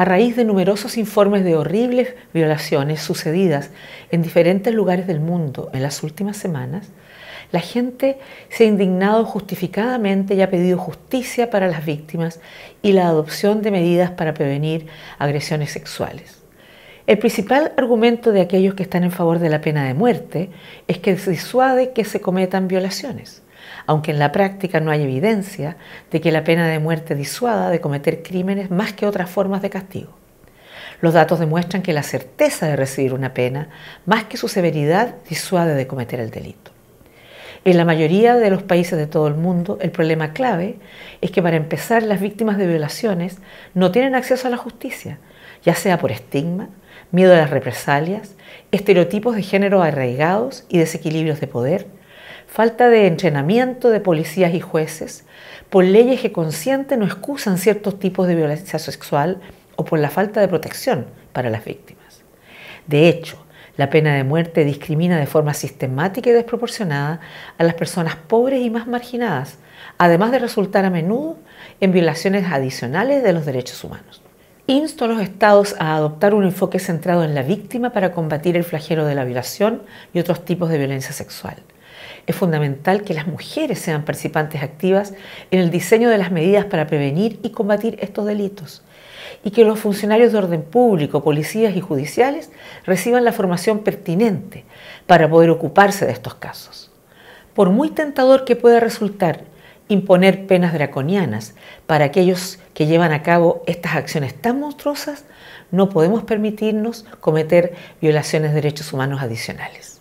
a raíz de numerosos informes de horribles violaciones sucedidas en diferentes lugares del mundo en las últimas semanas, la gente se ha indignado justificadamente y ha pedido justicia para las víctimas y la adopción de medidas para prevenir agresiones sexuales. El principal argumento de aquellos que están en favor de la pena de muerte es que disuade que se cometan violaciones aunque en la práctica no hay evidencia de que la pena de muerte disuada de cometer crímenes más que otras formas de castigo. Los datos demuestran que la certeza de recibir una pena, más que su severidad, disuade de cometer el delito. En la mayoría de los países de todo el mundo, el problema clave es que para empezar las víctimas de violaciones no tienen acceso a la justicia, ya sea por estigma, miedo a las represalias, estereotipos de género arraigados y desequilibrios de poder, falta de entrenamiento de policías y jueces, por leyes que consciente no excusan ciertos tipos de violencia sexual o por la falta de protección para las víctimas. De hecho, la pena de muerte discrimina de forma sistemática y desproporcionada a las personas pobres y más marginadas, además de resultar a menudo en violaciones adicionales de los derechos humanos. Insto a los estados a adoptar un enfoque centrado en la víctima para combatir el flagelo de la violación y otros tipos de violencia sexual es fundamental que las mujeres sean participantes activas en el diseño de las medidas para prevenir y combatir estos delitos y que los funcionarios de orden público, policías y judiciales reciban la formación pertinente para poder ocuparse de estos casos. Por muy tentador que pueda resultar imponer penas draconianas para aquellos que llevan a cabo estas acciones tan monstruosas, no podemos permitirnos cometer violaciones de derechos humanos adicionales.